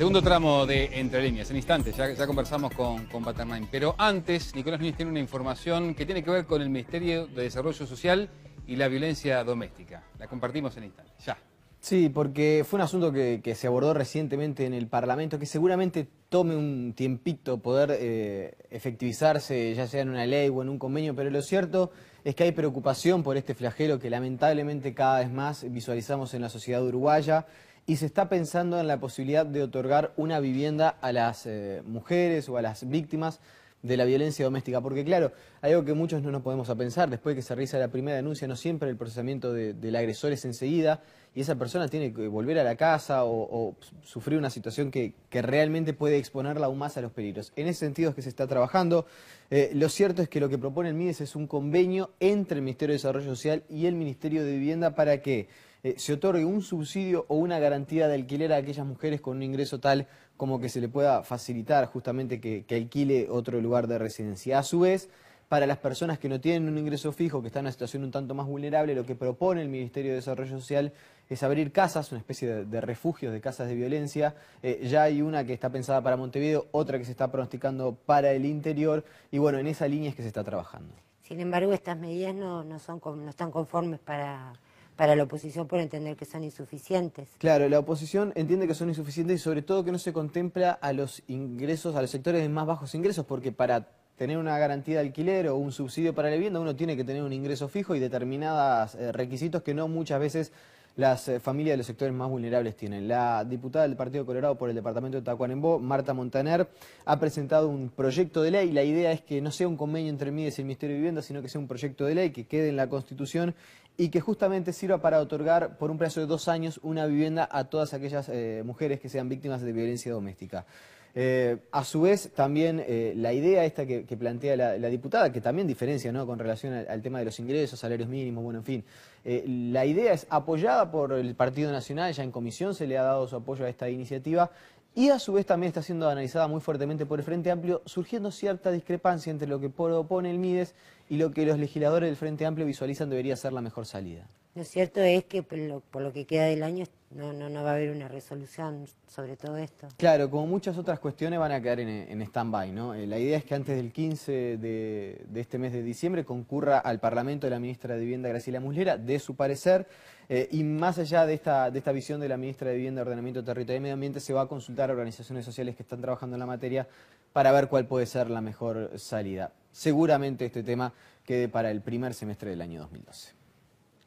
Segundo tramo de Entre Líneas, en instantes, ya, conversamos con, con Pero antes, Nicolás Núñez tiene una información que tiene que ver con el Ministerio de Desarrollo Social y la violencia doméstica. La compartimos en instantes, ya. Sí, porque fue un asunto que, se abordó recientemente en el Parlamento, que seguramente tome un tiempito poder eh, efectivizarse, ya sea en una ley o en un convenio, pero lo cierto es que hay preocupación por este flagelo que lamentablemente cada vez más visualizamos en la sociedad uruguaya y se está pensando en la posibilidad de otorgar una vivienda a las eh, mujeres o a las víctimas de la violencia doméstica, porque claro, hay algo que muchos no nos podemos a pensar, después de que se realiza la primera denuncia, no siempre el procesamiento del agresor es enseguida, y esa persona tiene que volver a la casa o, sufrir una situación que, realmente puede exponerla aún más a los peligros. En ese sentido es que se está trabajando. Eh, lo cierto es que lo que propone el MIDES es un convenio entre el Ministerio de Desarrollo Social y el Ministerio de Vivienda para que eh, se otorgue un subsidio o una garantía de alquiler a aquellas mujeres con un ingreso tal como que se le pueda facilitar justamente que, alquile otro lugar de residencia. A su vez, para las personas que no tienen un ingreso fijo, que están en una situación un tanto más vulnerable, lo que propone el Ministerio de Desarrollo Social es abrir casas, una especie de, refugio refugios de casas de violencia. Eh, ya hay una que está pensada para Montevideo, otra que se está pronosticando para el interior, y bueno, en esa línea es que se está trabajando. Sin embargo, estas medidas no, no están conformes para para la oposición por entender que son insuficientes. Claro, la oposición entiende que son insuficientes y sobre todo que no se contempla a los ingresos, a los sectores de más bajos ingresos, porque para tener una garantía de alquiler o un subsidio para la vivienda uno tiene que tener un ingreso fijo y determinados eh, requisitos que no muchas veces las eh, familias de los sectores más vulnerables tienen. La diputada del Partido Colorado por el departamento de Tacuarembó, Marta Montaner, ha presentado un proyecto de ley. La idea es que no sea un convenio entre MIDES y el Ministerio de Vivienda, sino que sea un proyecto de ley que quede en la Constitución y que justamente sirva para otorgar por un plazo de dos años una vivienda a todas aquellas eh, mujeres que sean víctimas de violencia doméstica. Eh, a su vez, también eh, la idea esta que, plantea la, diputada, que también diferencia ¿no? con relación al, tema de los ingresos, salarios mínimos, bueno, en fin. Eh, la idea es apoyada por el Partido Nacional, ya en comisión se le ha dado su apoyo a esta iniciativa y a su vez también está siendo analizada muy fuertemente por el Frente Amplio, surgiendo cierta discrepancia entre lo que propone el Mides y lo que los legisladores del Frente Amplio visualizan debería ser la mejor salida. Lo cierto es que por lo, que queda del año no, no, no, va a haber una resolución sobre todo esto. Claro, como muchas otras cuestiones van a quedar en, en stand-by. ¿no? Eh, la idea es que antes del 15 de, este mes de diciembre concurra al Parlamento de la ministra de Vivienda, Graciela Muslera, de su parecer. Eh, y más allá de esta, de esta visión de la ministra de Vivienda, Ordenamiento Territorial y Medio Ambiente, se va a consultar a organizaciones sociales que están trabajando en la materia para ver cuál puede ser la mejor salida. Seguramente este tema quede para el primer semestre del año 2012.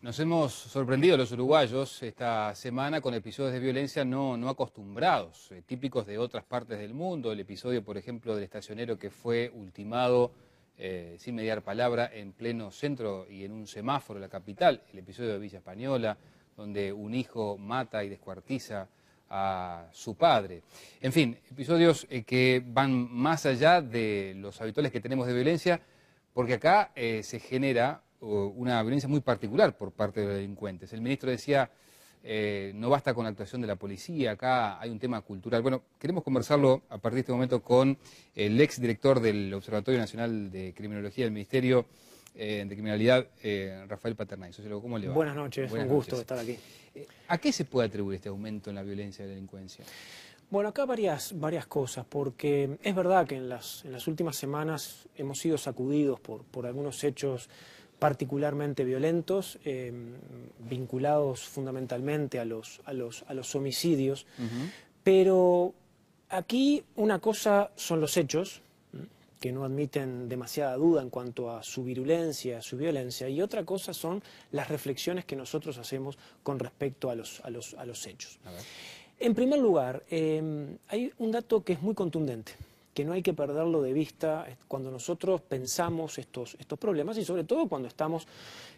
Nos hemos sorprendido los uruguayos esta semana con episodios de violencia no, acostumbrados, eh, típicos de otras partes del mundo. El episodio, por ejemplo, del estacionero que fue ultimado eh, sin mediar palabra en pleno centro y en un semáforo de la capital. El episodio de Villa Española, donde un hijo mata y descuartiza a su padre. En fin, episodios eh, que van más allá de los habituales que tenemos de violencia, porque acá se genera una violencia muy particular por parte de los delincuentes. El ministro decía, eh, no basta con la actuación de la policía, acá hay un tema cultural. Bueno, queremos conversarlo a partir de este momento con el ex director del Observatorio Nacional de Criminología del Ministerio eh, de Criminalidad, eh, Rafael Paternay. ¿cómo Buenas noches, un gusto estar aquí. ¿A qué se puede atribuir este aumento en la violencia y la delincuencia? Bueno, acá varias, varias cosas, porque es verdad que en las, últimas semanas hemos sido sacudidos por, por algunos hechos particularmente violentos, eh, vinculados fundamentalmente a los, homicidios. Pero aquí una cosa son los hechos, que no admiten demasiada duda en cuanto a su virulencia, a su violencia, y otra cosa son las reflexiones que nosotros hacemos con respecto a los, hechos. en primer lugar, eh, hay un dato que es muy contundente que no hay que perderlo de vista cuando nosotros pensamos estos, estos problemas y sobre todo cuando estamos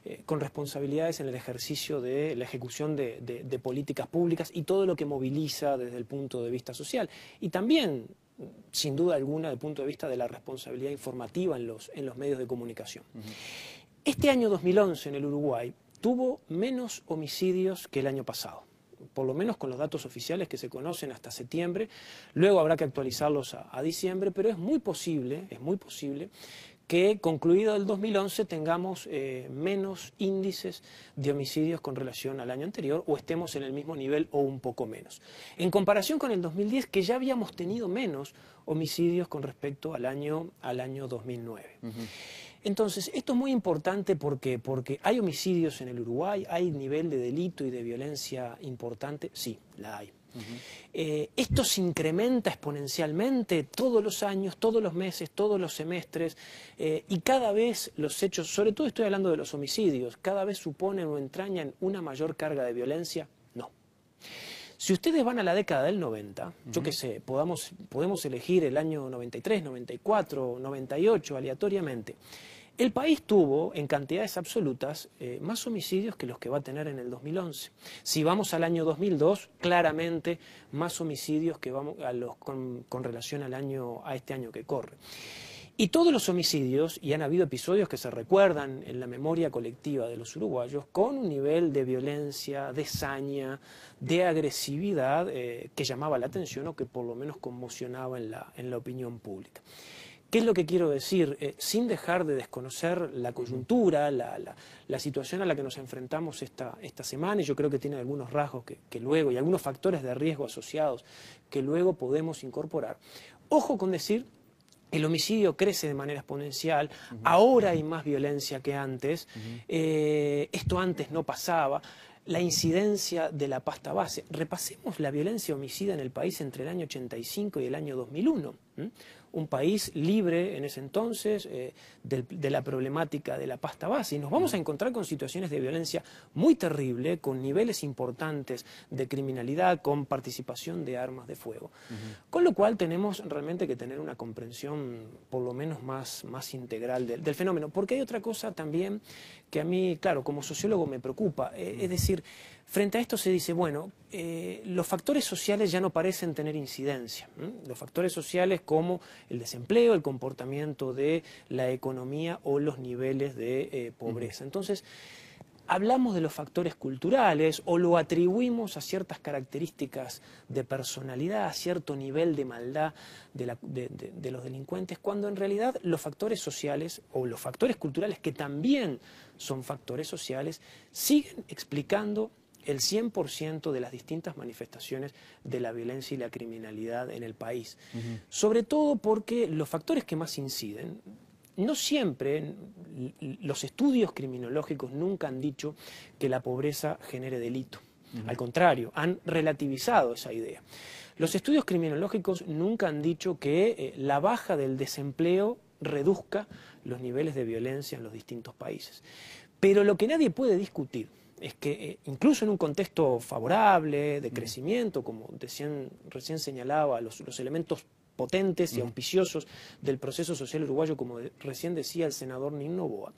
eh, con responsabilidades en el ejercicio de la ejecución de, políticas públicas y todo lo que moviliza desde el punto de vista social. Y también sin duda alguna, desde el punto de vista de la responsabilidad informativa en los, en los medios de comunicación. Este año 2011 en el Uruguay tuvo menos homicidios que el año pasado por lo menos con los datos oficiales que se conocen hasta septiembre, luego habrá que actualizarlos a, diciembre, pero es muy posible, es muy posible que concluido el 2011 tengamos eh, menos índices de homicidios con relación al año anterior o estemos en el mismo nivel o un poco menos. En comparación con el 2010, que ya habíamos tenido menos homicidios con respecto al año, 2009. Entonces, esto es muy importante porque, hay homicidios en el Uruguay, hay nivel de delito y de violencia importante, sí, la hay. Eh, esto se incrementa exponencialmente todos los años, todos los meses, todos los semestres eh, y cada vez los hechos, sobre todo estoy hablando de los homicidios, cada vez suponen o entrañan una mayor carga de violencia. No. Si ustedes van a la década del 90, yo qué sé, podamos, podemos elegir el año 93, 94, 98 aleatoriamente. El país tuvo, en cantidades absolutas, eh, más homicidios que los que va a tener en el 2011. Si vamos al año 2002, claramente más homicidios que vamos a los, con, relación al a este año que corre. Y todos los homicidios, y han habido episodios que se recuerdan en la memoria colectiva de los uruguayos, con un nivel de violencia, de saña, de agresividad eh, que llamaba la atención o que por lo menos conmocionaba en la opinión pública. ¿Qué es lo que quiero decir? Eh, sin dejar de desconocer la coyuntura, la, situación a la que nos enfrentamos esta, esta semana, y yo creo que tiene algunos rasgos que, luego, y algunos factores de riesgo asociados que luego podemos incorporar. Ojo con decir el homicidio crece de manera exponencial, ahora hay más violencia que antes, eh, esto antes no pasaba, la incidencia de la pasta base. Repasemos la violencia homicida en el país entre el año 85 y el año 2001 un país libre en ese entonces eh, de la problemática de la pasta base. Y nos vamos a encontrar con situaciones de violencia muy terrible, con niveles importantes de criminalidad, con participación de armas de fuego. Con lo cual tenemos realmente que tener una comprensión por lo menos más, integral del, fenómeno. Porque hay otra cosa también que a mí, claro, como sociólogo me preocupa. Eh, es decir, Frente a esto se dice, bueno, eh, los factores sociales ya no parecen tener incidencia. Los factores sociales como el desempleo, el comportamiento de la economía o los niveles de eh, pobreza. Entonces, hablamos de los factores culturales o lo atribuimos a ciertas características de personalidad, a cierto nivel de maldad de, los delincuentes, cuando en realidad los factores sociales o los factores culturales, que también son factores sociales, siguen explicando el 100% de las distintas manifestaciones de la violencia y la criminalidad en el país. Sobre todo porque los factores que más inciden, no siempre, los estudios criminológicos nunca han dicho que la pobreza genere delito. Al contrario, han relativizado esa idea. Los estudios criminológicos nunca han dicho que eh, la baja del desempleo reduzca los niveles de violencia en los distintos países. Pero lo que nadie puede discutir es que eh, incluso en un contexto favorable, de crecimiento, como recién señalaba, los, elementos potentes y auspiciosos del proceso social uruguayo, como recién decía el senador Nino Boa.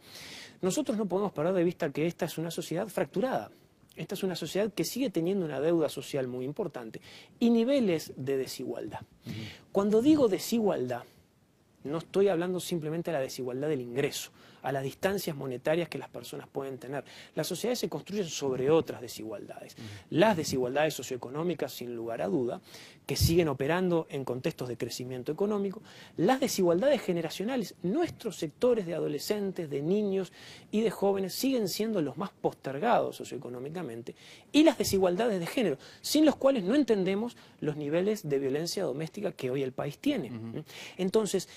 Nosotros no podemos parar de vista que esta es una sociedad fracturada. Esta es una sociedad que sigue teniendo una deuda social muy importante y niveles de desigualdad. Cuando digo desigualdad, no estoy hablando simplemente de la desigualdad del ingreso, a las distancias monetarias que las personas pueden tener. Las sociedades se construyen sobre otras desigualdades. Las desigualdades socioeconómicas, sin lugar a duda, que siguen operando en contextos de crecimiento económico, las desigualdades generacionales, nuestros sectores de adolescentes, de niños y de jóvenes siguen siendo los más postergados socioeconómicamente, y las desigualdades de género, sin los cuales no entendemos los niveles de violencia doméstica que hoy el país tiene. Entonces,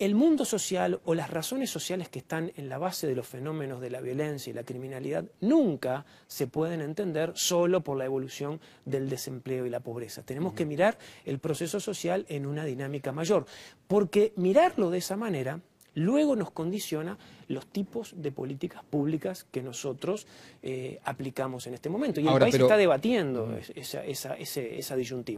el mundo social o las razones sociales que están en la base de los fenómenos de la violencia y la criminalidad nunca se pueden entender solo por la evolución del desempleo y la pobreza. Tenemos que mirar el proceso social en una dinámica mayor, porque mirarlo de esa manera luego nos condiciona los tipos de políticas públicas que nosotros eh, aplicamos en este momento. Y el país está debatiendo esa disyuntiva.